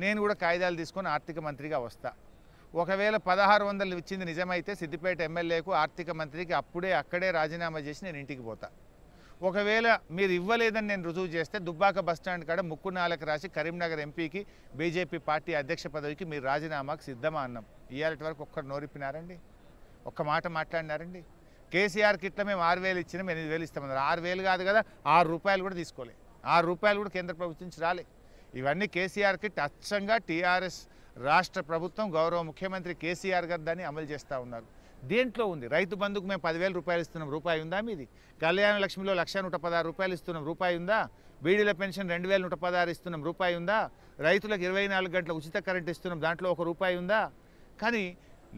నేను కూడా కాగితాలు తీసుకొని ఆర్థిక మంత్రిగా వస్తా ఒకవేళ పదహారు వందలు ఇచ్చింది నిజమైతే సిద్దిపేట ఎమ్మెల్యేకు ఆర్థిక మంత్రికి అప్పుడే అక్కడే రాజీనామా చేసి నేను ఇంటికి పోతా ఒకవేళ మీరు ఇవ్వలేదని నేను రుజువు చేస్తే దుబ్బాక బస్టాండ్ కాడ ముక్కు నాలకు రాసి కరీంనగర్ ఎంపీకి బీజేపీ పార్టీ అధ్యక్ష పదవికి మీరు రాజీనామాకు సిద్ధమా అన్నాం ఇవాళ వరకు ఒక్కరు నోరిప్పినారండి ఒక్క మాట మాట్లాడినారండి కేసీఆర్ కిట్ల మేము ఆరు వేలు ఇచ్చినాం ఎనిమిది వేలు ఇస్తామన్నారు ఆరు వేలు కాదు కదా ఆరు రూపాయలు కూడా తీసుకోలేదు ఆరు రూపాయలు కూడా కేంద్ర ప్రభుత్వం నుంచి రాలే ఇవన్నీ కేసీఆర్కి టచ్చంగా టీఆర్ఎస్ రాష్ట్ర ప్రభుత్వం గౌరవ ముఖ్యమంత్రి కేసీఆర్ గారు దాన్ని అమలు చేస్తూ ఉన్నారు దేంట్లో ఉంది రైతు బంధుకు మేము పదివేల రూపాయలు ఇస్తున్నాం రూపాయి ఉందా మీది కళ్యాణ లక్ష్మిలో లక్ష నూట పదహారు రూపాయలు ఇస్తున్నాం రూపాయి ఉందా బీడీల పెన్షన్ రెండు వేల నూట పదహారు ఇస్తున్నాం రూపాయి ఉందా రైతులకు ఇరవై నాలుగు గంటల ఉచిత కరెంట్ ఇస్తున్నాం దాంట్లో ఒక రూపాయి ఉందా కానీ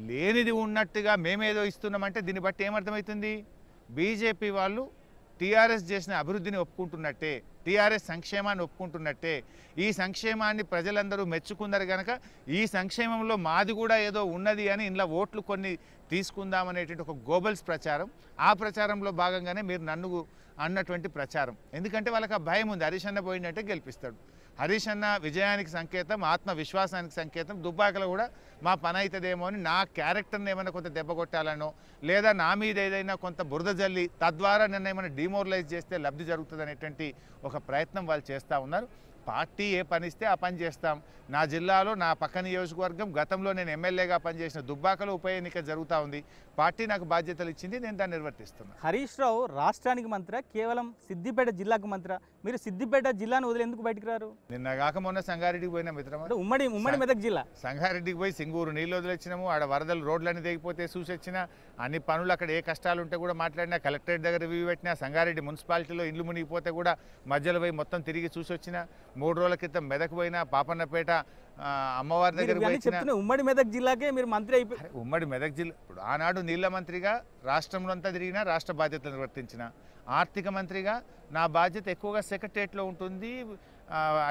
లేనిది ఉన్నట్టుగా మేమేదో ఇస్తున్నామంటే దీన్ని బట్టి ఏమర్థమవుతుంది బీజేపీ వాళ్ళు టీఆర్ఎస్ చేసిన అభివృద్ధిని ఒప్పుకుంటున్నట్టే టీఆర్ఎస్ సంక్షేమాన్ని ఒప్పుకుంటున్నట్టే ఈ సంక్షేమాన్ని ప్రజలందరూ మెచ్చుకున్నారు కనుక ఈ సంక్షేమంలో మాది కూడా ఏదో ఉన్నది అని ఇంట్లో ఓట్లు కొన్ని తీసుకుందామనేటువంటి ఒక గోబల్స్ ప్రచారం ఆ ప్రచారంలో భాగంగానే మీరు నన్ను అన్నటువంటి ప్రచారం ఎందుకంటే వాళ్ళకి ఆ భయం ఉంది హరీష్ అన్న పోయిందంటే గెలిపిస్తాడు హరీష్ అన్న విజయానికి సంకేతం ఆత్మవిశ్వాసానికి సంకేతం దుబ్బాకలో కూడా మా పని అవుతుందేమో అని నా క్యారెక్టర్ని ఏమైనా కొంత దెబ్బ కొట్టాలనో లేదా నా మీద ఏదైనా కొంత బురద జల్లి తద్వారా నన్ను ఏమైనా డిమోరలైజ్ చేస్తే లబ్ధి జరుగుతుంది ఒక ప్రయత్నం వాళ్ళు చేస్తూ ఉన్నారు పార్టీ ఏ పనిస్తే ఆ పని చేస్తాం నా జిల్లాలో నా పక్క నియోజకవర్గం గతంలో నేను ఎమ్మెల్యేగా పనిచేసిన దుబ్బాకలో ఉప ఎన్నిక జరుగుతూ ఉంది పార్టీ నాకు బాధ్యతలు ఇచ్చింది నేను దాన్ని నిర్వర్తిస్తున్నాను హరీష్ రావు రాష్ట్రానికి మంత్ర కేవలం సిద్దిపేట జిల్లాకు మంత్ర మీరు సిద్దిపేట జిల్లాను ఎందుకు బయటకు రారు నిన్న కాక మొన్న సంగారెడ్డికి పోయిన మిత్రమా ఉమ్మడి ఉమ్మడి మెదక్ జిల్లా సంగారెడ్డికి పోయి సింగూరు నీళ్ళు వదిలిచ్చినాము ఆడ వరదలు రోడ్లన్నీ తెగిపోతే వచ్చిన అన్ని పనులు అక్కడ ఏ కష్టాలు ఉంటే కూడా మాట్లాడినా కలెక్టరేట్ దగ్గర రివ్యూ పెట్టినా సంగారెడ్డి మున్సిపాలిటీలో ఇల్లు మునిగిపోతే కూడా మధ్యలో పోయి మొత్తం తిరిగి చూసొచ్చిన మూడు రోజుల క్రితం మెదక్ పోయినా పాపన్నపేట అమ్మవారి దగ్గర ఉమ్మడి మెదక్ జిల్లాకే మీరు మంత్రి అయిపోయి ఉమ్మడి మెదక్ జిల్లా ఇప్పుడు ఆనాడు నీళ్ల మంత్రిగా రాష్ట్రంలో అంతా తిరిగినా రాష్ట్ర బాధ్యతలు నిర్వర్తించిన ఆర్థిక మంత్రిగా నా బాధ్యత ఎక్కువగా సెక్రటరియట్లో ఉంటుంది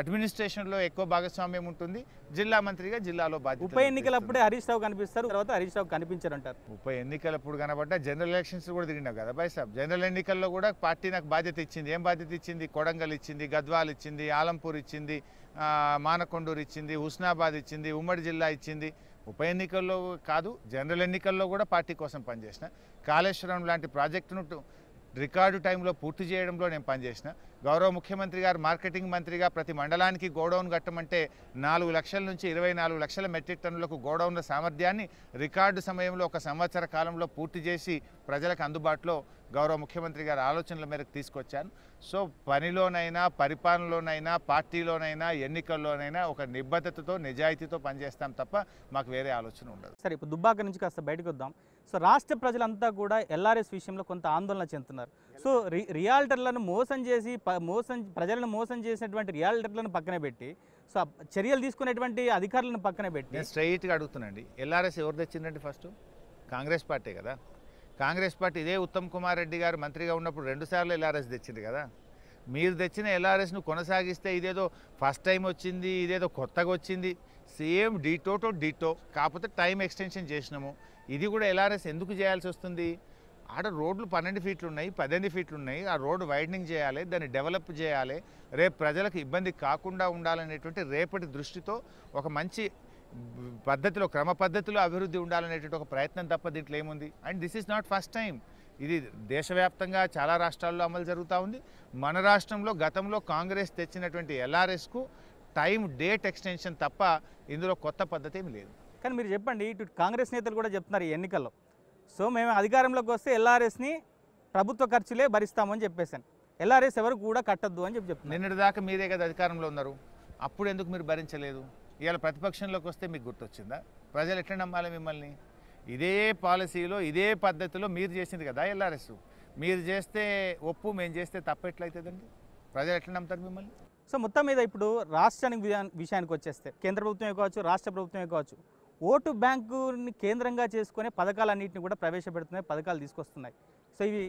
అడ్మినిస్ట్రేషన్లో ఎక్కువ భాగస్వామ్యం ఉంటుంది జిల్లా మంత్రిగా జిల్లాలో బాధ్యత ఉప ఎన్నికలప్పుడే హరీష్ రావు కనిపిస్తారు తర్వాత హరీష్ రావు కనిపించారంటారు ఉప ఎన్నికలప్పుడు కనబడ్డా జనరల్ ఎలక్షన్స్ కూడా తిరిగినావు కదా బై సాబ్ జనరల్ ఎన్నికల్లో కూడా పార్టీ నాకు బాధ్యత ఇచ్చింది ఏం బాధ్యత ఇచ్చింది కొడంగల్ ఇచ్చింది గద్వాల్ ఇచ్చింది ఆలంపూర్ ఇచ్చింది మానకొండూరు ఇచ్చింది హుస్నాబాద్ ఇచ్చింది ఉమ్మడి జిల్లా ఇచ్చింది ఉప ఎన్నికల్లో కాదు జనరల్ ఎన్నికల్లో కూడా పార్టీ కోసం పనిచేసిన కాళేశ్వరం లాంటి ప్రాజెక్టును రికార్డు టైంలో పూర్తి చేయడంలో నేను పనిచేసిన గౌరవ ముఖ్యమంత్రి గారు మార్కెటింగ్ మంత్రిగా ప్రతి మండలానికి గోడౌన్ కట్టమంటే నాలుగు లక్షల నుంచి ఇరవై నాలుగు లక్షల మెట్రిక్ టన్నులకు గోడౌన్ల సామర్థ్యాన్ని రికార్డు సమయంలో ఒక సంవత్సర కాలంలో పూర్తి చేసి ప్రజలకు అందుబాటులో గౌరవ ముఖ్యమంత్రి గారి ఆలోచనల మేరకు తీసుకొచ్చాను సో పనిలోనైనా పరిపాలనలోనైనా పార్టీలోనైనా ఎన్నికల్లోనైనా ఒక నిబద్ధతతో నిజాయితీతో పనిచేస్తాం తప్ప మాకు వేరే ఆలోచన ఉండదు సరే ఇప్పుడు దుబ్బాక నుంచి కాస్త బయటకు వద్దాం సో రాష్ట్ర ప్రజలంతా కూడా ఎల్ఆర్ఎస్ విషయంలో కొంత ఆందోళన చెందుతున్నారు సో రి రియాల్టర్లను మోసం చేసి మోసం ప్రజలను మోసం చేసినటువంటి రియాల్టర్లను పక్కన పెట్టి సో చర్యలు తీసుకునేటువంటి అధికారులను పక్కన పెట్టి స్ట్రైట్గా అడుగుతున్నాండి ఎల్ఆర్ఎస్ ఎవరు తెచ్చిందండి ఫస్ట్ కాంగ్రెస్ పార్టీ కదా కాంగ్రెస్ పార్టీ ఇదే ఉత్తమ్ కుమార్ రెడ్డి గారు మంత్రిగా ఉన్నప్పుడు రెండుసార్లు ఎల్ఆర్ఎస్ తెచ్చింది కదా మీరు తెచ్చిన ఎల్ఆర్ఎస్ను కొనసాగిస్తే ఇదేదో ఫస్ట్ టైం వచ్చింది ఇదేదో కొత్తగా వచ్చింది సేమ్ డీటోటో డీటో కాకపోతే టైం ఎక్స్టెన్షన్ చేసినాము ఇది కూడా ఎల్ఆర్ఎస్ ఎందుకు చేయాల్సి వస్తుంది ఆడ రోడ్లు పన్నెండు ఫీట్లు ఉన్నాయి పద్దెనిమిది ఫీట్లు ఉన్నాయి ఆ రోడ్డు వైడనింగ్ చేయాలి దాన్ని డెవలప్ చేయాలి రేపు ప్రజలకు ఇబ్బంది కాకుండా ఉండాలనేటువంటి రేపటి దృష్టితో ఒక మంచి పద్ధతిలో క్రమ పద్ధతిలో అభివృద్ధి ఉండాలనేటువంటి ఒక ప్రయత్నం తప్ప దీంట్లో ఏముంది and this is not first time ఇది దేశవ్యాప్తంగా చాలా రాష్ట్రాల్లో అమలు జరుగుతూ ఉంది మన రాష్ట్రంలో గతంలో కాంగ్రెస్ తెచ్చినటువంటి ఎల్ఆర్ఎస్కు టైం డేట్ ఎక్స్టెన్షన్ తప్ప ఇందులో కొత్త పద్ధతి ఏమి లేదు కానీ మీరు చెప్పండి ఇటు కాంగ్రెస్ నేతలు కూడా చెప్తున్నారు ఈ ఎన్నికల్లో సో మేము అధికారంలోకి వస్తే ఎల్ఆర్ఎస్ని ప్రభుత్వ ఖర్చులే భరిస్తామని చెప్పేసాను ఎల్ఆర్ఎస్ ఎవరు కూడా కట్టద్దు అని చెప్పి చెప్తున్నారు నిన్నటి దాకా మీదే కదా అధికారంలో ఉన్నారు అప్పుడు ఎందుకు మీరు భరించలేదు ఇవాళ ప్రతిపక్షంలోకి వస్తే మీకు గుర్తొచ్చిందా ప్రజలు ఎట్లా నమ్మాలి మిమ్మల్ని ఇదే పాలసీలో ఇదే పద్ధతిలో మీరు చేసింది కదా ఎల్ఆర్ఎస్ మీరు చేస్తే ఒప్పు మేము చేస్తే తప్పెట్లయితుందండి ప్రజలు ఎట్లా నమ్ముతారు మిమ్మల్ని సో మొత్తం మీద ఇప్పుడు రాష్ట్రానికి విషయానికి వచ్చేస్తే కేంద్ర ప్రభుత్వమే కావచ్చు రాష్ట్ర ప్రభుత్వమే కావచ్చు ఓటు బ్యాంకుని కేంద్రంగా చేసుకునే పథకాలన్నింటినీ కూడా ప్రవేశపెడుతున్నాయి పథకాలు తీసుకొస్తున్నాయి సో ఇవి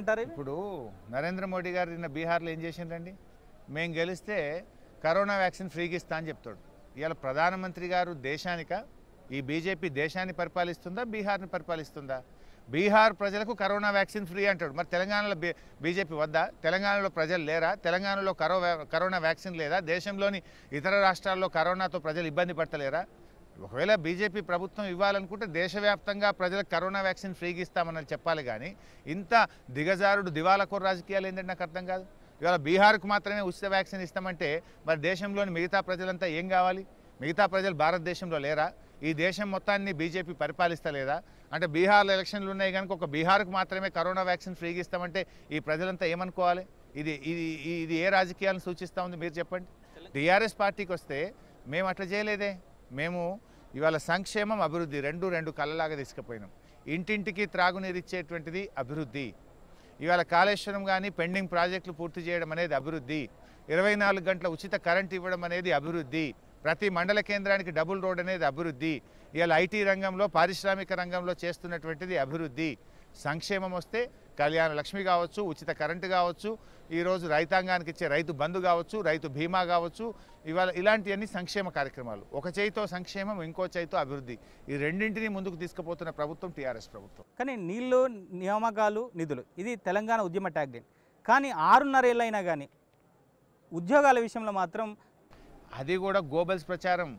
అంటారు ఇప్పుడు నరేంద్ర మోడీ గారు నిన్న బీహార్లో ఏం చేసిండండి మేము గెలిస్తే కరోనా వ్యాక్సిన్ ఫ్రీకి ఇస్తా అని చెప్తాడు ఇవాళ ప్రధానమంత్రి గారు దేశానిక ఈ బీజేపీ దేశాన్ని పరిపాలిస్తుందా బీహార్ని పరిపాలిస్తుందా బీహార్ ప్రజలకు కరోనా వ్యాక్సిన్ ఫ్రీ అంటాడు మరి తెలంగాణలో బీజేపీ వద్దా తెలంగాణలో ప్రజలు లేరా తెలంగాణలో కరో కరోనా వ్యాక్సిన్ లేదా దేశంలోని ఇతర రాష్ట్రాల్లో కరోనాతో ప్రజలు ఇబ్బంది పడతలేరా ఒకవేళ బీజేపీ ప్రభుత్వం ఇవ్వాలనుకుంటే దేశవ్యాప్తంగా ప్రజలకు కరోనా వ్యాక్సిన్ ఫ్రీగా ఇస్తామని చెప్పాలి కానీ ఇంత దిగజారుడు దివాలకోర రాజకీయాలు ఏంటంటే నాకు అర్థం కాదు ఇవాళ బీహార్కు మాత్రమే ఉచిత వ్యాక్సిన్ ఇస్తామంటే మరి దేశంలోని మిగతా ప్రజలంతా ఏం కావాలి మిగతా ప్రజలు భారతదేశంలో లేరా ఈ దేశం మొత్తాన్ని బీజేపీ పరిపాలిస్తలేదా అంటే బీహార్లో ఎలక్షన్లు ఉన్నాయి కనుక ఒక బీహార్కు మాత్రమే కరోనా వ్యాక్సిన్ ఫ్రీగా ఇస్తామంటే ఈ ప్రజలంతా ఏమనుకోవాలి ఇది ఇది ఇది ఏ రాజకీయాలను సూచిస్తూ ఉంది మీరు చెప్పండి టీఆర్ఎస్ పార్టీకి వస్తే మేము అట్లా చేయలేదే మేము ఇవాళ సంక్షేమం అభివృద్ధి రెండు రెండు కళ్ళలాగా తీసుకుపోయినాం ఇంటింటికి త్రాగునీరు ఇచ్చేటువంటిది అభివృద్ధి ఇవాళ కాళేశ్వరం కానీ పెండింగ్ ప్రాజెక్టులు పూర్తి చేయడం అనేది అభివృద్ధి ఇరవై గంటల ఉచిత కరెంట్ ఇవ్వడం అనేది అభివృద్ధి ప్రతి మండల కేంద్రానికి డబుల్ రోడ్ అనేది అభివృద్ధి ఇవాళ ఐటీ రంగంలో పారిశ్రామిక రంగంలో చేస్తున్నటువంటిది అభివృద్ధి సంక్షేమం వస్తే కళ్యాణ లక్ష్మి కావచ్చు ఉచిత కరెంటు కావచ్చు ఈరోజు రైతాంగానికి ఇచ్చే రైతు బంధు కావచ్చు రైతు బీమా కావచ్చు ఇవాళ ఇలాంటివన్నీ సంక్షేమ కార్యక్రమాలు ఒక చేయితో సంక్షేమం ఇంకో చేయితో అభివృద్ధి ఈ రెండింటినీ ముందుకు తీసుకుపోతున్న ప్రభుత్వం టీఆర్ఎస్ ప్రభుత్వం కానీ నీళ్లు నియామకాలు నిధులు ఇది తెలంగాణ ఉద్యమ ట్యాగ్లైన్ కానీ ఆరున్నర ఏళ్ళైనా కానీ ఉద్యోగాల విషయంలో మాత్రం అది కూడా గోబల్స్ ప్రచారం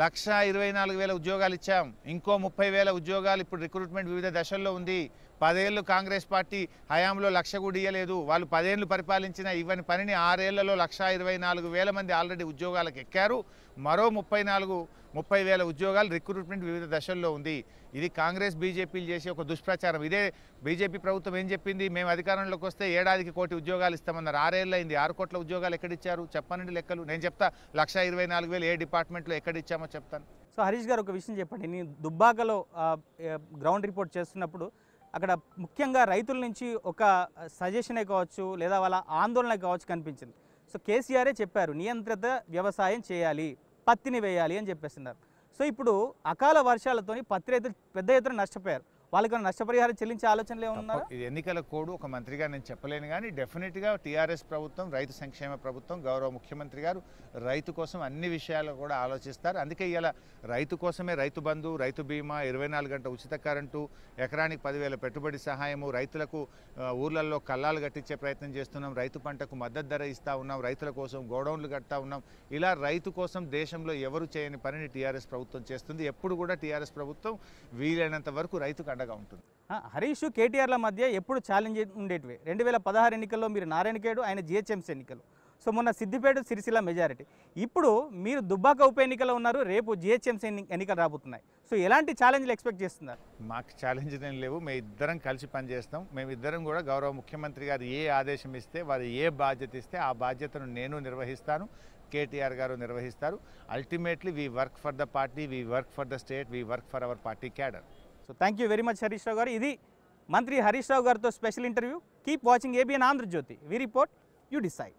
లక్ష ఇరవై నాలుగు వేల ఉద్యోగాలు ఇచ్చాం ఇంకో ముప్పై వేల ఉద్యోగాలు ఇప్పుడు రిక్రూట్మెంట్ వివిధ దశల్లో ఉంది పదేళ్ళు కాంగ్రెస్ పార్టీ హయాంలో లక్ష కూడా ఇవ్వలేదు వాళ్ళు పదేళ్ళు పరిపాలించిన ఇవన్న పనిని ఆరేళ్లలో లక్ష ఇరవై నాలుగు వేల మంది ఆల్రెడీ ఉద్యోగాలకు ఎక్కారు మరో ముప్పై నాలుగు ముప్పై వేల ఉద్యోగాలు రిక్రూట్మెంట్ వివిధ దశల్లో ఉంది ఇది కాంగ్రెస్ బీజేపీలు చేసే ఒక దుష్ప్రచారం ఇదే బీజేపీ ప్రభుత్వం ఏం చెప్పింది మేము అధికారంలోకి వస్తే ఏడాదికి కోటి ఉద్యోగాలు ఇస్తామన్నారు అయింది ఆరు కోట్ల ఉద్యోగాలు ఎక్కడిచ్చారు చెప్పనండి లెక్కలు నేను చెప్తా లక్ష ఇరవై నాలుగు వేలు ఏ డిపార్ట్మెంట్లో ఎక్కడిచ్చామో చెప్తాను సో హరీష్ గారు ఒక విషయం చెప్పండి నేను దుబ్బాకలో గ్రౌండ్ రిపోర్ట్ చేస్తున్నప్పుడు అక్కడ ముఖ్యంగా రైతుల నుంచి ఒక సజెషనే కావచ్చు లేదా వాళ్ళ ఆందోళన కావచ్చు కనిపించింది సో కేసీఆరే చెప్పారు నియంత్రిత వ్యవసాయం చేయాలి పత్తిని వేయాలి అని చెప్పేస్తున్నారు సో ఇప్పుడు అకాల వర్షాలతో పత్తి రైతులు పెద్ద ఎత్తున నష్టపోయారు వాళ్ళకి నష్టపరిహారం చెల్లించే ఆలోచనలే ఏమన్నా ఇది ఎన్నికల కోడు ఒక మంత్రిగా నేను చెప్పలేను కానీ డెఫినెట్గా టీఆర్ఎస్ ప్రభుత్వం రైతు సంక్షేమ ప్రభుత్వం గౌరవ ముఖ్యమంత్రి గారు రైతు కోసం అన్ని విషయాలు కూడా ఆలోచిస్తారు అందుకే ఇలా రైతు కోసమే రైతు బంధు రైతు బీమా ఇరవై నాలుగు గంట ఉచిత కరెంటు ఎకరానికి పదివేల పెట్టుబడి సహాయము రైతులకు ఊర్లలో కళ్ళాలు కట్టించే ప్రయత్నం చేస్తున్నాం రైతు పంటకు మద్దతు ధర ఇస్తూ ఉన్నాం రైతుల కోసం గోడౌన్లు కడతా ఉన్నాం ఇలా రైతు కోసం దేశంలో ఎవరు చేయని పనిని టీఆర్ఎస్ ప్రభుత్వం చేస్తుంది ఎప్పుడు కూడా టీఆర్ఎస్ ప్రభుత్వం వీలైనంత వరకు రైతుకు అండగా ఉంటుంది హరీష్ కేటీఆర్ల మధ్య ఎప్పుడు ఛాలెంజ్ ఉండేటివి రెండు వేల పదహారు ఎన్నికల్లో మీరు నారాయణఖేడు ఆయన జిహెచ్ఎంసీ ఎన్నికలు సో మొన్న సిద్దిపేట సిరిసిల్ల మెజారిటీ ఇప్పుడు మీరు దుబ్బాక ఉప ఎన్నికలో ఉన్నారు రేపు జిహెచ్ఎంసీ ఎన్నికలు రాబోతున్నాయి సో ఎలాంటి ఛాలెంజ్లు ఎక్స్పెక్ట్ చేస్తున్నారు మాకు ఛాలెంజ్ ఏం లేవు మేము ఇద్దరం కలిసి పనిచేస్తాం మేము ఇద్దరం కూడా గౌరవ ముఖ్యమంత్రి గారు ఏ ఆదేశం ఇస్తే వారు ఏ బాధ్యత ఇస్తే ఆ బాధ్యతను నేను నిర్వహిస్తాను కేటీఆర్ గారు నిర్వహిస్తారు ultimately we work for the party we work for the state we work for our party cadre so thank you very much Harish Rao garu ఇది మంత్రి హరీష్ రావు గారితో special interview keep watching ABN Andhra Jyothi we report you decide